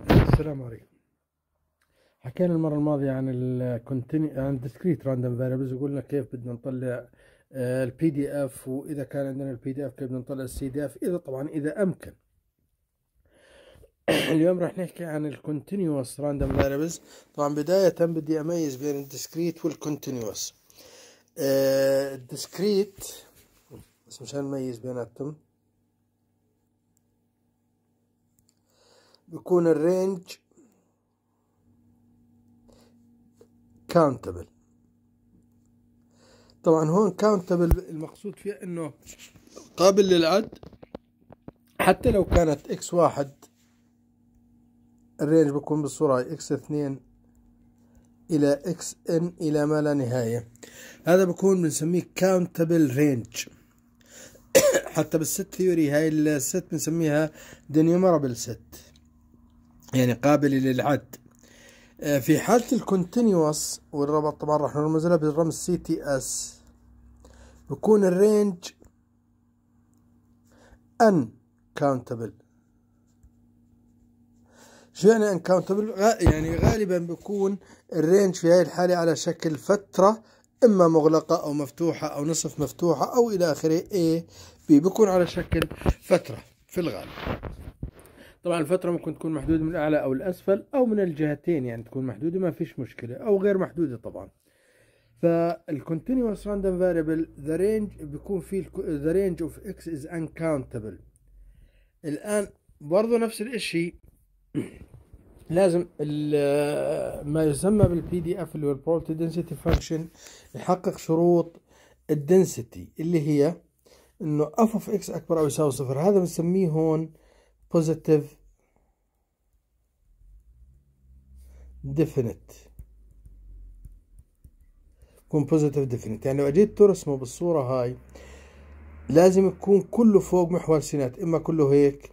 السلام عليكم حكينا المرة الماضية عن ال عن discrete random variables وقلنا كيف بدنا نطلع البي دي اف واذا كان عندنا البي دي اف كيف بدنا نطلع السي دي اف اذا طبعا اذا امكن اليوم راح نحكي عن الكونتينوس راندوم فاريبلز طبعا بداية بدي اميز بين الديسكريت والكونتينوس الديسكريت بس مشان نميز بيناتهم بيكون الرينج كاونتبل طبعا هون كاونتبل المقصود فيها انه قابل للعد حتى لو كانت اكس واحد الرينج بيكون بالصورة اكس اثنين الى اكس ان الى ما لا نهاية هذا بيكون بنسميه كاونتبل رينج حتى بالست ثيوري هاي الست بنسميها دينيومرابل ست يعني قابلة للعد آه، في حالة الكونتينيوس والربط طبعا راح نرمز له بالرمز سي تي اس بكون الرينج ان كاونتبل شو يعني ان كاونتبل يعني غالبا بيكون الرينج في هاي الحالة على شكل فترة اما مغلقة او مفتوحة او نصف مفتوحة او الى اخره اي بي بيكون على شكل فترة في الغالب طبعا الفترة ممكن تكون محدودة من الأعلى أو الأسفل أو من الجهتين يعني تكون محدودة ما فيش مشكلة أو غير محدودة طبعا فالكونتينوس راندوم فاريبل ذا رينج بيكون فيه ذا رينج اوف اكس از انكاونتبل الآن برضه نفس الشيء لازم ما يسمى بالبي دي اف اللي هو البروبابيلتي دنسيتي فانكشن يحقق شروط الدنسيتي اللي هي انه اف اوف اكس اكبر او يساوي صفر هذا بنسميه هون positive definite يكون positive definite يعني لو اجيت ترسمه بالصورة هاي لازم يكون كله فوق محور سينات اما كله هيك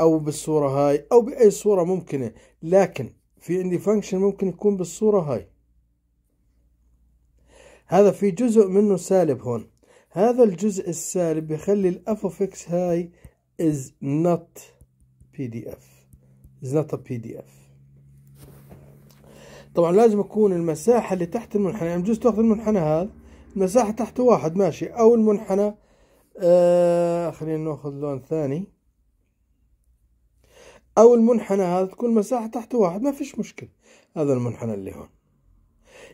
او بالصورة هاي او باي صورة ممكنة لكن في عندي فانكشن ممكن يكون بالصورة هاي هذا في جزء منه سالب هون هذا الجزء السالب بيخلي اكس هاي از نوت PDF is not a PDF طبعا لازم يكون المساحة اللي تحت المنحنى يعني بجوز تاخذ المنحنى هذا المساحة تحته واحد ماشي أو المنحنى آه خلينا ناخذ لون ثاني أو المنحنى هذا تكون المساحة تحته واحد ما فيش مشكلة هذا المنحنى اللي هون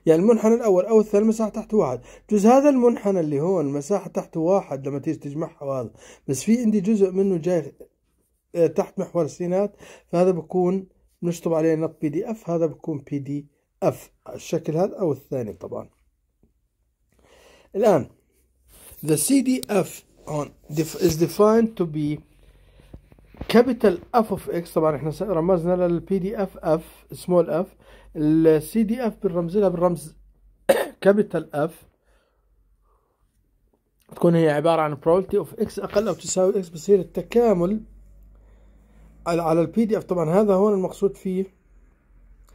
يعني المنحنى الأول أو الثاني المساحة تحته واحد جزء هذا المنحنى اللي هون المساحة تحته واحد لما تيجي تجمعها وهذا بس في عندي جزء منه جاي إيه، تحت محور السينات فهذا بكون بنشطب عليه نط بي دي اف هذا بكون بي دي اف الشكل هذا او الثاني طبعا الان the CDF on is defined to be capital F of X طبعا احنا رمزنا للبي دي اف اف سمول اف السي دي اف بنرمز لها بالرمز كابيتال اف تكون هي عبارة عن probability of x أقل أو تساوي x بصير التكامل على البي دي اف طبعا هذا هون المقصود فيه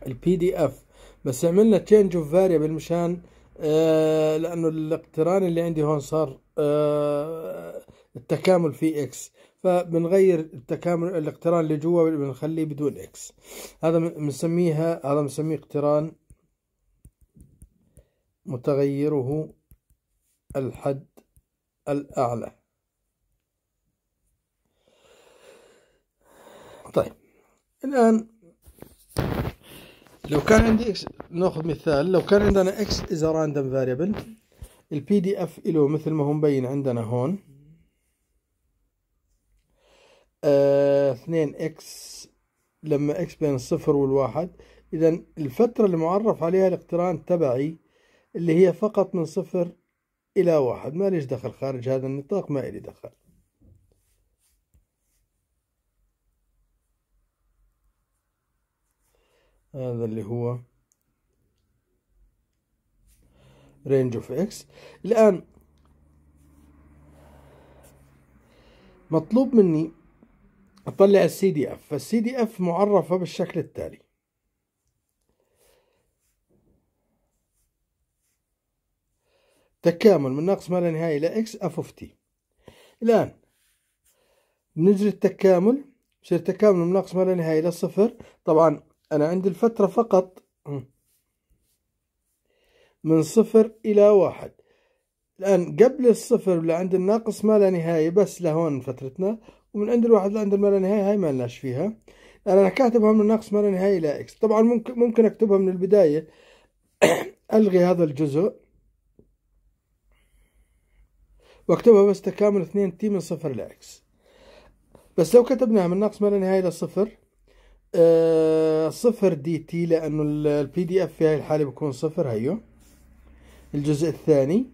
البي دي اف بس عملنا تشينج اوف فاريبل مشان آه، لانه الاقتران اللي عندي هون صار آه، التكامل في اكس فبنغير التكامل الاقتران اللي جوا بنخليه بدون اكس هذا بنسميها هذا بنسميه اقتران متغيره الحد الاعلى طيب الآن لو كان عندي اكس ناخذ مثال لو كان عندنا اكس از راندوم فاريبل البي دي اف له مثل ما هو مبين عندنا هون آه، اثنين آه اكس لما اكس بين الصفر والواحد اذا الفترة المعرف عليها الاقتران تبعي اللي هي فقط من صفر الى واحد ما ليش دخل خارج هذا النطاق ما الي دخل هذا اللي هو رينج اوف اكس الان مطلوب مني اطلع السي دي اف فالسي دي اف معرفه بالشكل التالي تكامل من ناقص ما لا نهايه الى اكس اف اوف تي الان نجري التكامل بصير تكامل من ناقص ما لا نهايه الى صفر طبعا أنا عندي الفترة فقط من صفر إلى واحد الآن قبل الصفر لعند الناقص ما لا نهاية بس لهون فترتنا ومن عند الواحد لعند ما لا نهاية هاي ما لناش فيها أنا كاتبها من الناقص ما لا نهاية إلى إكس طبعا ممكن ممكن أكتبها من البداية ألغي هذا الجزء واكتبها بس تكامل 2 تي من صفر لإكس بس لو كتبناها من ناقص ما لا نهاية إلى صفر آه، صفر دي تي لانه البي دي اف في هاي الحاله بكون صفر هيو الجزء الثاني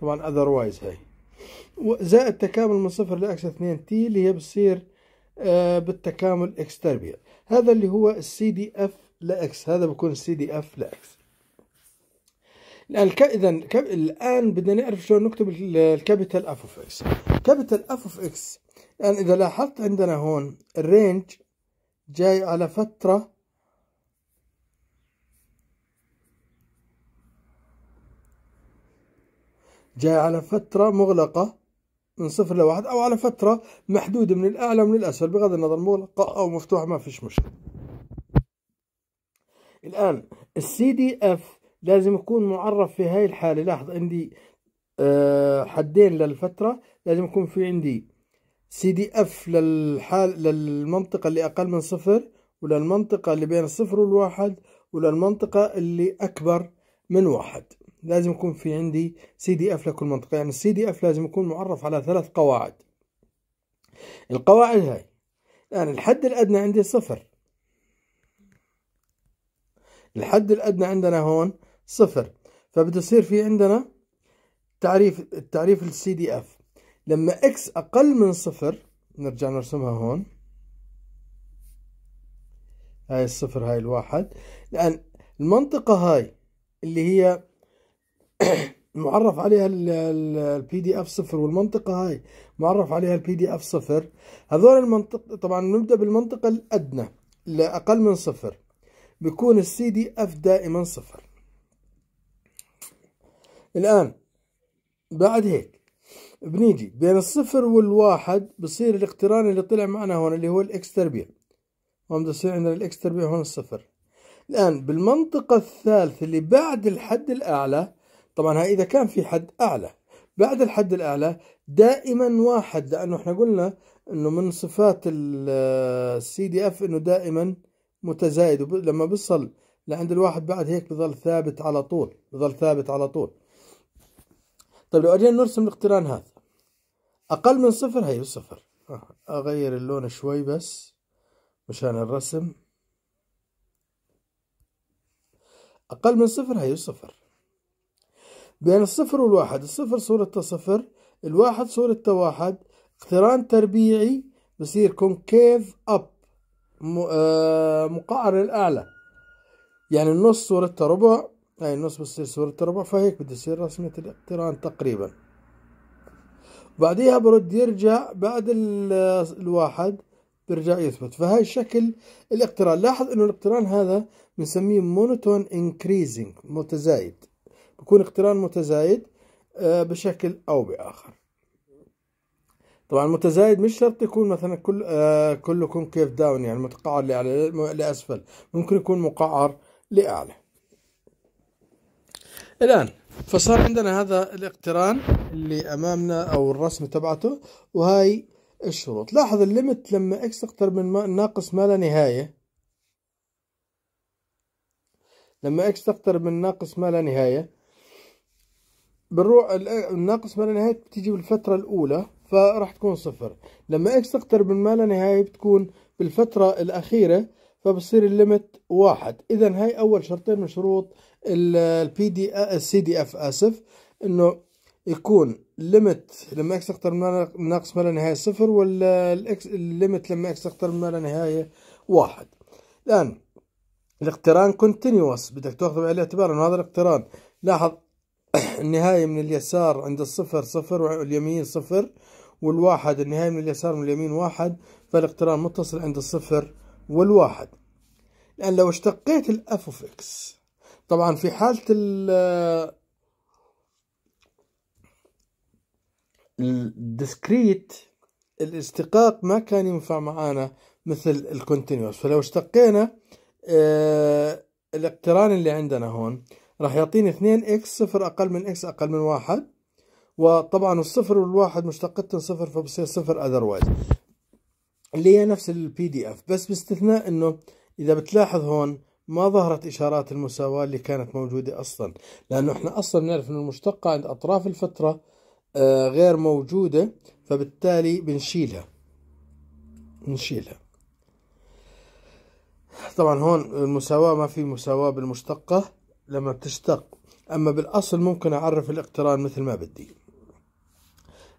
طبعا اذروايز هاي زائد تكامل من صفر لاكس 2 تي اللي هي بتصير آه، بالتكامل اكس تربيع هذا اللي هو السي دي اف لاكس هذا بكون السي دي اف لاكس الان ك... اذا ك... الان بدنا نعرف شلون نكتب الكابيتال اف اوف اكس كابيتال اف اوف اكس الان اذا لاحظت عندنا هون الرينج جاي على فترة جاي على فترة مغلقة من صفر لواحد أو على فترة محدودة من الأعلى ومن الأسفل بغض النظر مغلقة أو مفتوحة ما فيش مشكلة الآن السي دي اف لازم يكون معرف في هاي الحالة لاحظ عندي آه، حدين للفترة لازم يكون في عندي سي دي اف للحال للمنطقة اللي أقل من صفر وللمنطقة اللي بين الصفر والواحد وللمنطقة اللي أكبر من واحد لازم يكون في عندي سي دي اف لكل منطقة يعني السي دي اف لازم يكون معرف على ثلاث قواعد القواعد هاي يعني الحد الأدنى عندي صفر الحد الأدنى عندنا هون صفر فبده يصير في عندنا تعريف التعريف السي دي اف لما اكس اقل من صفر نرجع نرسمها هون هاي الصفر هاي الواحد لان المنطقة هاي اللي هي معرف عليها البي دي اف صفر والمنطقة هاي معرف عليها البي دي اف صفر هذول المنطقة طبعا نبدأ بالمنطقة الأدنى اللي أقل من صفر بيكون السي دي اف دائما صفر الآن بعد هيك بنيجي بين الصفر والواحد بصير الاقتران اللي طلع معنا هون اللي هو الاكس تربيع هون بده يصير عندنا الاكس تربيع هون الصفر الآن بالمنطقة الثالثة اللي بعد الحد الأعلى طبعا هاي إذا كان في حد أعلى بعد الحد الأعلى دائما واحد لأنه احنا قلنا أنه من صفات السي دي اف أنه دائما متزايد لما بيصل لعند الواحد بعد هيك بظل ثابت على طول بظل ثابت على طول طيب لو أجينا نرسم الاقتران هذا أقل من صفر هي صفر أغير اللون شوي بس مشان الرسم أقل من صفر هي صفر بين الصفر والواحد الصفر صورته صفر الواحد صورته واحد اقتران تربيعي بصير كونكيف أب آه، مقعر الأعلى يعني النص صورته ربع هاي النص بتصير صورة ربع فهيك بده يصير رسمة الاقتران تقريبا بعديها برد يرجع بعد الواحد بيرجع يثبت فهاي شكل الاقتران لاحظ انه الاقتران هذا بنسميه مونوتون انكريزنج متزايد بكون اقتران متزايد آه، بشكل او باخر طبعا متزايد مش شرط يكون مثلا كل آه كله كونكيف داون يعني متقعر لأعلى لأسفل ممكن يكون مقعر لأعلى الآن فصار عندنا هذا الاقتران اللي أمامنا أو الرسم تبعته وهاي الشروط لاحظ الليمت لما اكس تقترب من ناقص ما لا نهاية لما اكس تقترب من ناقص ما لا نهاية بنروح الناقص ما لا نهاية بتيجي بالفترة الأولى فراح تكون صفر لما اكس تقترب من ما لا نهاية بتكون بالفترة الأخيرة فبصير الليمت واحد اذا هاي اول شرطين من شروط البي دي السي دي اف اسف انه يكون ليمت لما اكس اكثر من ناقص ما لا نهايه صفر ولا الليمت لما اكس اكثر من ما لا نهايه واحد الان الاقتران كونتينوس بدك تاخذه بعين الاعتبار انه هذا الاقتران لاحظ النهايه من اليسار عند الصفر صفر واليمين صفر والواحد النهايه من اليسار من اليمين واحد فالاقتران متصل عند الصفر والواحد لأن لو اشتقيت الأف اوف اكس طبعا في حالة ال الديسكريت الاشتقاق ما كان ينفع معانا مثل الكونتينوس فلو اشتقينا اه الاقتران اللي عندنا هون راح يعطيني 2 اكس صفر اقل من اكس اقل من واحد وطبعا الصفر والواحد مشتقتهم صفر فبصير صفر اذروايز اللي هي نفس البي دي اف بس باستثناء انه اذا بتلاحظ هون ما ظهرت اشارات المساواة اللي كانت موجودة اصلا لانه احنا اصلا بنعرف انه المشتقة عند اطراف الفترة آه، غير موجودة فبالتالي بنشيلها بنشيلها طبعا هون المساواة ما في مساواة بالمشتقة لما بتشتق أما بالأصل ممكن أعرف الاقتران مثل ما بدي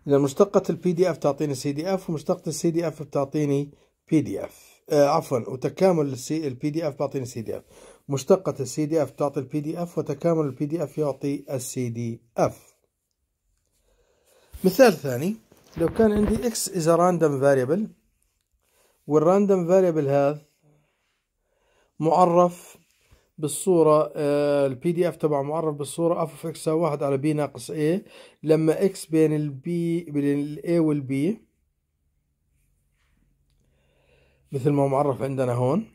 إذا مشتقة البي دي اف تعطيني سي دي اف ومشتقة السي دي اف بتعطيني بي دي اف عفوا وتكامل البي دي اف بيعطيني سي دي اف مشتقة السي دي اف تعطي البي دي اف وتكامل البي دي اف يعطي السي دي اف مثال ثاني لو كان عندي اكس از راندوم فاريبل والراندوم فاريبل هذا معرف بالصورة البي دي اف تبعه معرف بالصورة اف اوف اكس يساوي واحد على بي ناقص اي لما اكس بين البي بين الاي والبي مثل ما معرف عندنا هون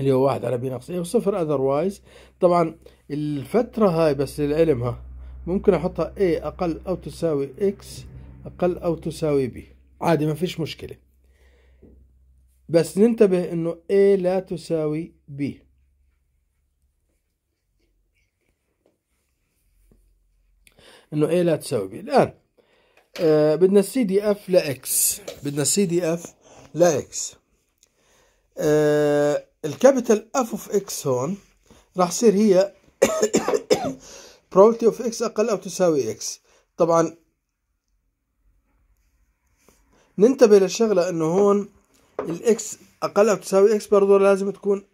اللي هو واحد على بي ناقص اي وصفر اذروايز طبعا الفترة هاي بس للعلم ها ممكن احطها اي اقل او تساوي اكس اقل او تساوي بي عادي ما فيش مشكلة بس ننتبه انه A لا تساوي B انه ايه لا تساوي بي الان آه بدنا السي دي اف لاكس بدنا السي دي اف لاكس آه الكابيتال اف اوف اكس هون راح تصير هي probability اوف اكس اقل او تساوي اكس طبعا ننتبه للشغلة انه هون الاكس اقل او تساوي اكس برضو لازم تكون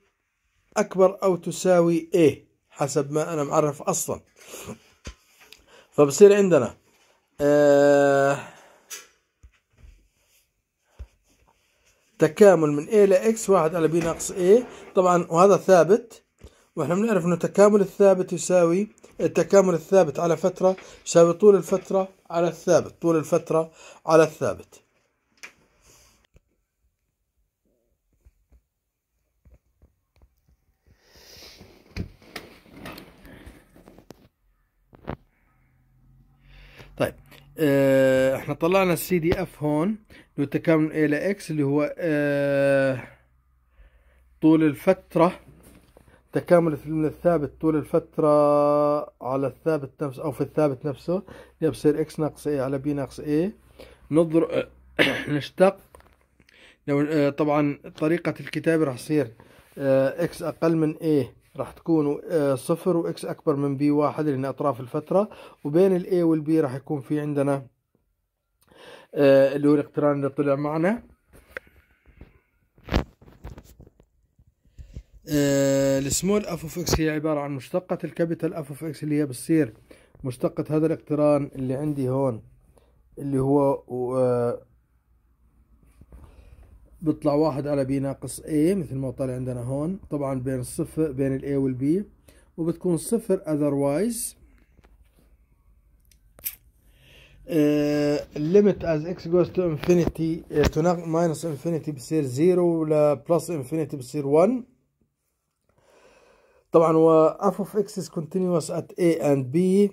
اكبر او تساوي ايه حسب ما انا معرف اصلا فبصير عندنا آه تكامل من A ل X واحد على B ناقص A طبعا وهذا ثابت واحنا بنعرف انه التكامل الثابت يساوي التكامل الثابت على فترة يساوي طول الفترة على الثابت طول الفترة على الثابت اه احنا طلعنا السي دي اف هون اللي هو تكامل A ل اللي هو اه طول الفترة تكامل من الثابت طول الفترة على الثابت نفسه أو في الثابت نفسه اللي بصير اكس ناقص اي على بي ناقص اي نضرب نشتق لو آه، طبعا طريقة الكتابة راح تصير اكس آه، أقل من اي راح تكون آه، صفر واكس اكبر من بي واحد لان اطراف الفترة وبين الاي والبي راح يكون في عندنا آه، اللي هو الاقتران اللي طلع معنا السمول اف اوف اكس هي عبارة عن مشتقة الكابيتال اف اوف اكس اللي هي بتصير مشتقة هذا الاقتران اللي عندي هون اللي هو بيطلع واحد على بي ناقص A مثل ما طلع عندنا هون طبعا بين الصفر بين ال A وال B وبتكون صفر otherwise الليمت از اكس جوز تو انفينيتي تو ماينس انفينيتي بصير زيرو بلس انفينيتي بصير 1 طبعا و اف اوف اكس از كونتينوس ات اي اند بي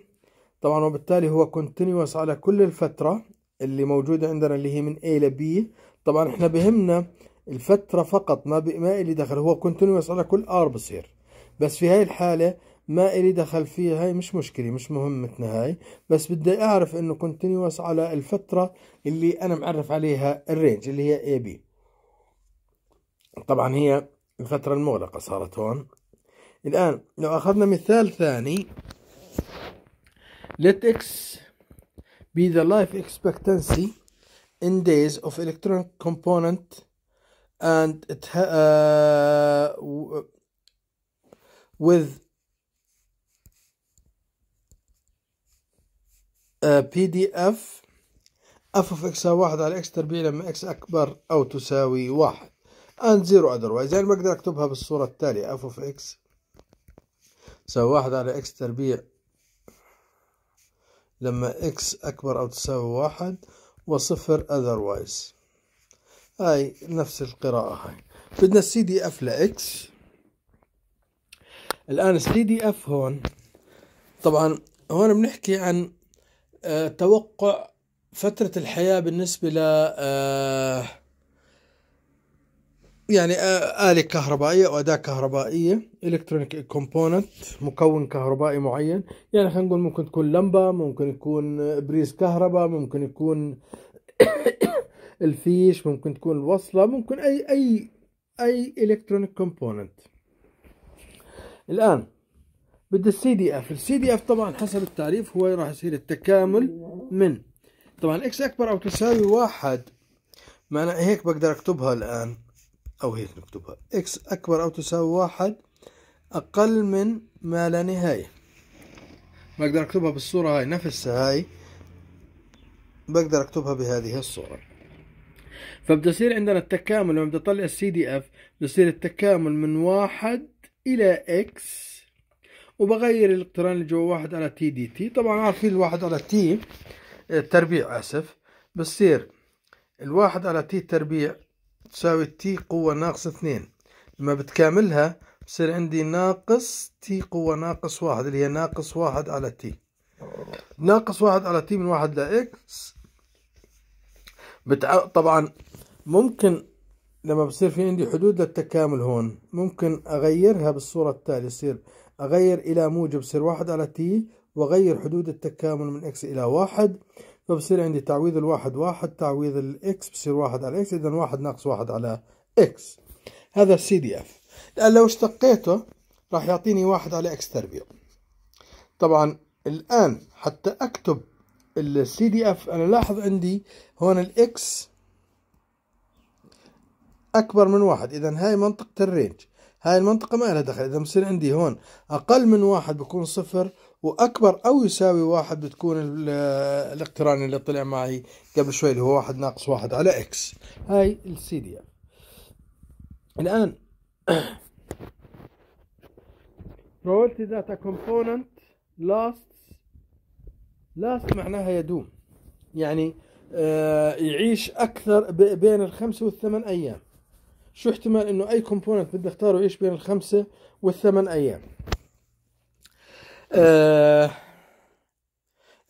طبعا وبالتالي هو كونتينوس على كل الفتره اللي موجوده عندنا اللي هي من A ل B طبعا احنا بهمنا الفتره فقط ما ما الي دخل هو كونتينوس على كل ار بصير بس في هاي الحاله ما الي دخل فيها هاي مش مشكله مش مهمتنا هاي بس بدي اعرف انه كونتينوس على الفتره اللي انا معرف عليها الرينج اللي هي اي بي طبعا هي الفتره المغلقه صارت هون الان لو اخذنا مثال ثاني let x be the life expectancy in days of electronic component and it uh, uh with uh, PDF f of x1 على x تربيع لما x اكبر او تساوي 1 and 0 otherwise يعني بقدر اكتبها بالصوره التاليه f of x تساوي 1 على x تربيع لما x اكبر او تساوي 1 وصفر otherwise هاي نفس القراءة هاي بدنا السي دي اف لإكس الآن السي دي اف هون طبعا هون بنحكي عن آه، توقع فترة الحياة بالنسبة ل آه، يعني آلة كهربائية أو أداة كهربائية إلكترونيك كومبوننت مكون كهربائي معين يعني خلينا نقول ممكن تكون لمبة ممكن يكون بريز كهرباء ممكن يكون الفيش ممكن تكون الوصلة ممكن أي أي أي إلكترونيك كومبوننت الآن بدي السي دي اف السي دي اف طبعا حسب التعريف هو راح يصير التكامل من طبعا اكس اكبر او تساوي واحد معنى هيك بقدر اكتبها الان أو هيك نكتبها إكس أكبر أو تساوي واحد أقل من ما لا نهاية بقدر أكتبها بالصورة هاي نفسها هاي بقدر أكتبها بهذه الصورة فبده يصير عندنا التكامل لما بدي أطلع السي دي إف بصير التكامل من واحد إلى إكس وبغير الاقتران اللي جوا واحد على تي دي تي طبعا عارفين الواحد على تي التربيع آسف بصير الواحد على تي تربيع تساوي تي قوة ناقص اثنين لما بتكاملها بصير عندي ناقص تي قوة ناقص واحد اللي هي ناقص واحد على تي ناقص واحد على تي من واحد لإكس بتع... طبعا ممكن لما بصير في عندي حدود للتكامل هون ممكن أغيرها بالصورة التالية يصير أغير إلى موجب يصير واحد على تي وأغير حدود التكامل من إكس إلى واحد فبصير عندي تعويض الواحد واحد تعويض الاكس بصير واحد على اكس اذا واحد ناقص واحد على اكس هذا السي دي اف الان لو اشتقيته راح يعطيني واحد على اكس تربيع طبعا الان حتى اكتب السي دي اف انا لاحظ عندي هون الاكس اكبر من واحد اذا هاي منطقة الرينج هاي المنطقة ما لها دخل اذا بصير عندي هون اقل من واحد بكون صفر واكبر او يساوي واحد بتكون الاقتران اللي طلع معي قبل شوي اللي هو واحد ناقص واحد على اكس هاي السي دي الان probability that a component lasts last معناها يدوم يعني آه، يعيش اكثر بين الخمسه والثمان ايام شو احتمال انه اي كومبوننت بدي اختاره يعيش بين الخمسه والثمان ايام اه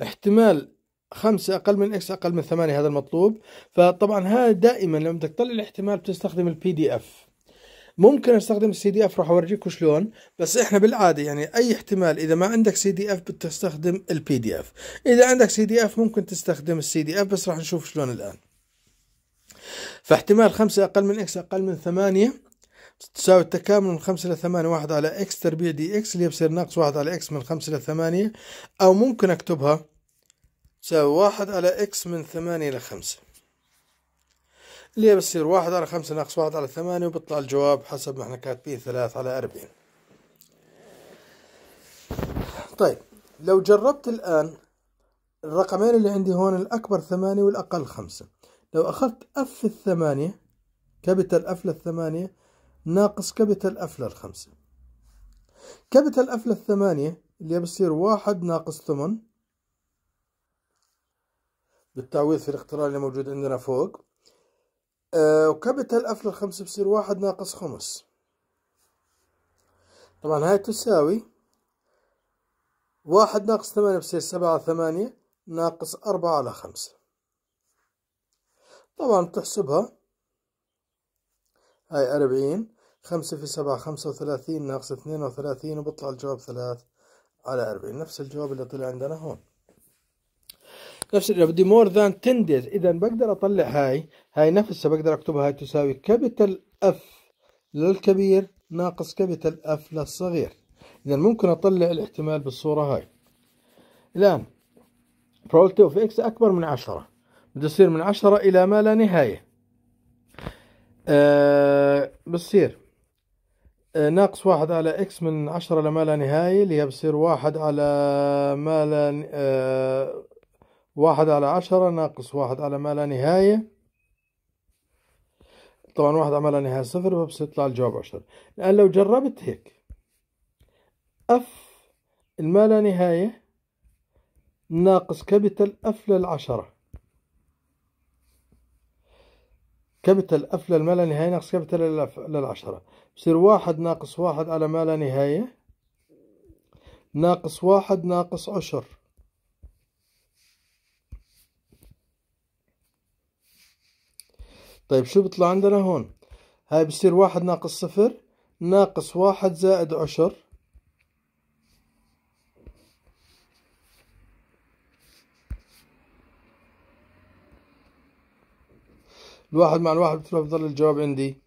احتمال خمسة أقل من إكس أقل من ثمانية هذا المطلوب فطبعا هذا دائما لما بدك تطلع الاحتمال بتستخدم البي دي اف ممكن استخدم السي دي اف راح اورجيك شلون بس احنا بالعاده يعني اي احتمال اذا ما عندك سي دي اف بتستخدم البي دي اف اذا عندك سي دي اف ممكن تستخدم السي دي اف بس راح نشوف شلون الان فاحتمال خمسة أقل من إكس أقل من ثمانية تساوي التكامل من خمسة إلى ثمانية واحد على إكس تربيع دي إكس اللي هي بصير ناقص واحد على إكس من خمسة إلى ثمانية أو ممكن أكتبها تساوي واحد على إكس من ثمانية إلى خمسة اللي هي بتصير واحد على خمسة ناقص واحد على ثمانية وبطلع الجواب حسب ما احنا كاتبين ثلاثة على أربعين طيب لو جربت الآن الرقمين اللي عندي هون الأكبر ثمانية والأقل خمسة لو أخذت أف الثمانية كابيتال أف للثمانية ناقص كابيتال اف للخمسة كابيتال اف للثمانية اللي بصير واحد ناقص ثمن بالتعويض في الاقتران اللي موجود عندنا فوق آه وكابيتال اف للخمسة بصير واحد ناقص خمس طبعا هاي تساوي واحد ناقص ثمانية بصير سبعة على ثمانية ناقص أربعة على خمسة طبعا بتحسبها هاي أربعين خمسة في سبعة خمسة وثلاثين ناقص اثنين وثلاثين وبطلع الجواب ثلاث على أربعين نفس الجواب اللي طلع عندنا هون نفس الجواب بدي مور ذان 10 دايز إذا بقدر أطلع هاي هاي نفسها بقدر أكتبها هاي تساوي كابيتال اف للكبير ناقص كابيتال اف للصغير إذا ممكن أطلع الاحتمال بالصورة هاي الآن probability of X أكبر من عشرة بده يصير من عشرة إلى ما لا نهاية آه بصير آه، ناقص واحد على اكس من عشرة لما لا نهاية اللي هي بصير واحد على ما لا آه واحد على عشرة ناقص واحد على ما لا نهاية طبعا واحد على ما لا نهاية صفر فبصير يطلع الجواب عشرة الآن لو جربت هيك اف الما لا نهاية ناقص كابيتال اف للعشرة كابيتال اف للما لا نهاية ناقص كابيتال اف للعشرة بصير واحد ناقص واحد على ما لا نهاية ناقص واحد ناقص عشر طيب شو بيطلع عندنا هون هاي بصير واحد ناقص صفر ناقص واحد زائد عشر الواحد مع الواحد بتروح بضل الجواب عندي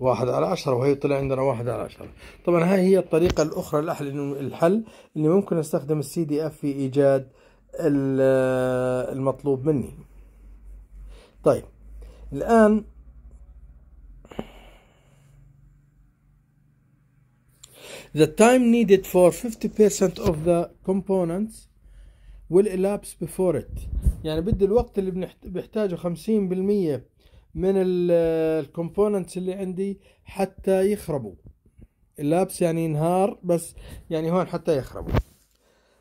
واحد على عشرة وهي طلع عندنا واحد على عشرة طبعا هاي هي الطريقة الأخرى الحل اللي ممكن أستخدم السي دي اف في إيجاد المطلوب مني طيب الآن The time needed for 50% of the components والإلابس before it يعني بدي الوقت اللي بحتاجه 50% من الكومبوننتس اللي عندي حتى يخربوا اللابس يعني ينهار بس يعني هون حتى يخربوا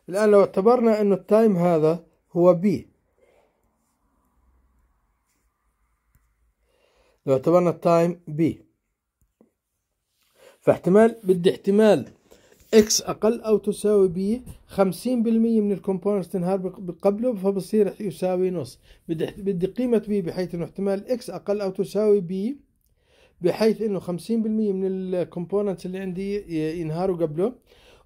الآن لو اعتبرنا انه التايم هذا هو بي لو اعتبرنا التايم بي فاحتمال بدي احتمال اكس اقل او تساوي ب 50% من الكومبوننت تنهار قبله فبصير يساوي نص بدي بدي قيمه بي بحيث انه احتمال اكس اقل او تساوي ب بحيث انه 50% من الكومبوننت اللي عندي ينهاروا قبله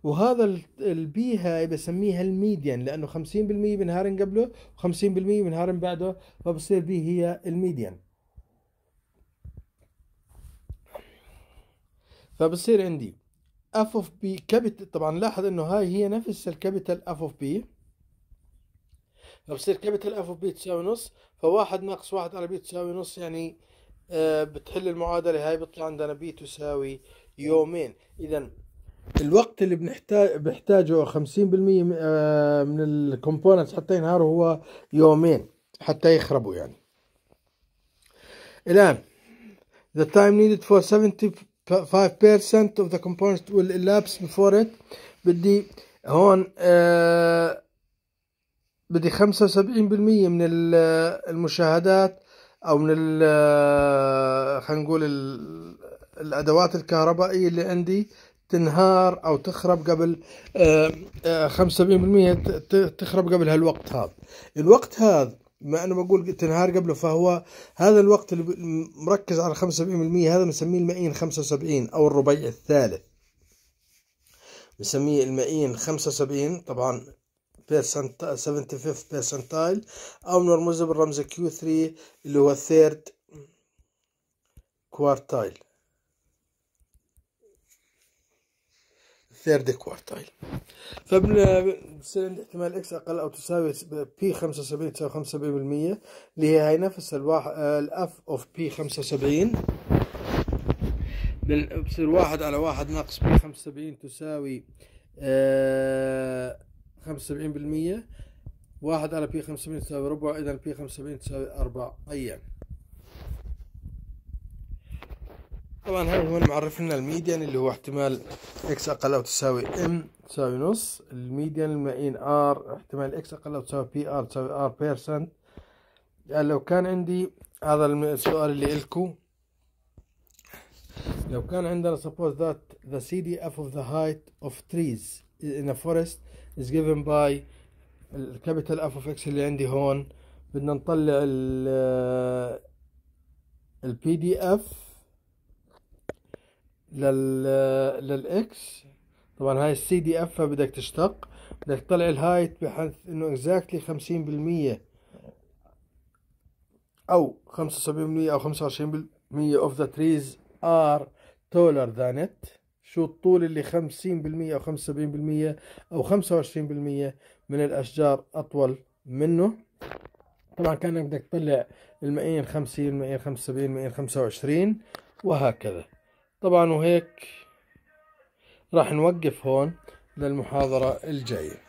وهذا البي هاي بسميها الميديان لانه 50% بنهارن قبله و50% بنهارن بعده فبصير بي هي الميديان فبصير عندي اف اوف بي كابيتال طبعا لاحظ انه هاي هي نفس الكابيتال اف اوف بي فبصير كابيتال اف اوف بي تساوي نص فواحد ناقص واحد على بي تساوي نص يعني آه، بتحل المعادلة هاي بيطلع عندنا بي تساوي يومين اذا الوقت اللي بنحتاج بحتاجه 50% آه، من الكومبوننتس حتى ينهاروا هو يومين حتى يخربوا يعني الان the time needed for 70 5% of the component will elapse before it بدي هون آه بدي 75% من آه، المشاهدات او من آه، خلينا نقول الادوات الكهربائيه اللي عندي تنهار او تخرب قبل 75% آه، تخرب قبل هالوقت هذا الوقت هذا ما انا بقول تنهار قبله فهو هذا الوقت اللي مركز على 75% هذا بنسميه المئين 75 او الربيع الثالث بنسميه المئين 75 طبعا بيرسنت 75 بيرسنتايل او بنرمزه بالرمز كيو 3 اللي هو الثيرد كوارتايل ثيرد كوارتايل فبصير عندي احتمال اكس اقل او تساوي بي 75 تساوي 75% اللي هي هاي نفس الواحد الاف اوف بي 75 بصير 1 على 1 ناقص بي 75 تساوي آه 75% واحد على بي 75 تساوي ربع اذا بي 75 تساوي اربع ايام طبعا هاي هون معرف لنا الميديان اللي هو احتمال اكس اقل او تساوي ام تساوي نص الميديان المائين ار احتمال اكس اقل او تساوي بي ار تساوي ار بيرسنت يعني لو كان عندي هذا السؤال اللي الكو لو كان عندنا suppose that the CDF of the height of trees in a forest is given by الكابيتال F of X اللي عندي هون بدنا نطلع ال ال PDF لل للاكس طبعا هاي السي دي اف بدك تشتق بدك تطلع الهايت بحيث انه اكزاكتلي خمسين بالمية او خمسة وسبعين بالمية او خمسة وعشرين بالمية اوف ذا تريز ار تولر ذان ات شو الطول اللي خمسين بالمية او خمسة وسبعين بالمية او خمسة وعشرين بالمية من الاشجار اطول منه طبعا كانك بدك تطلع المئين خمسين المئين خمسة وسبعين المئين خمسة وعشرين وهكذا طبعا وهيك راح نوقف هون للمحاضرة الجاية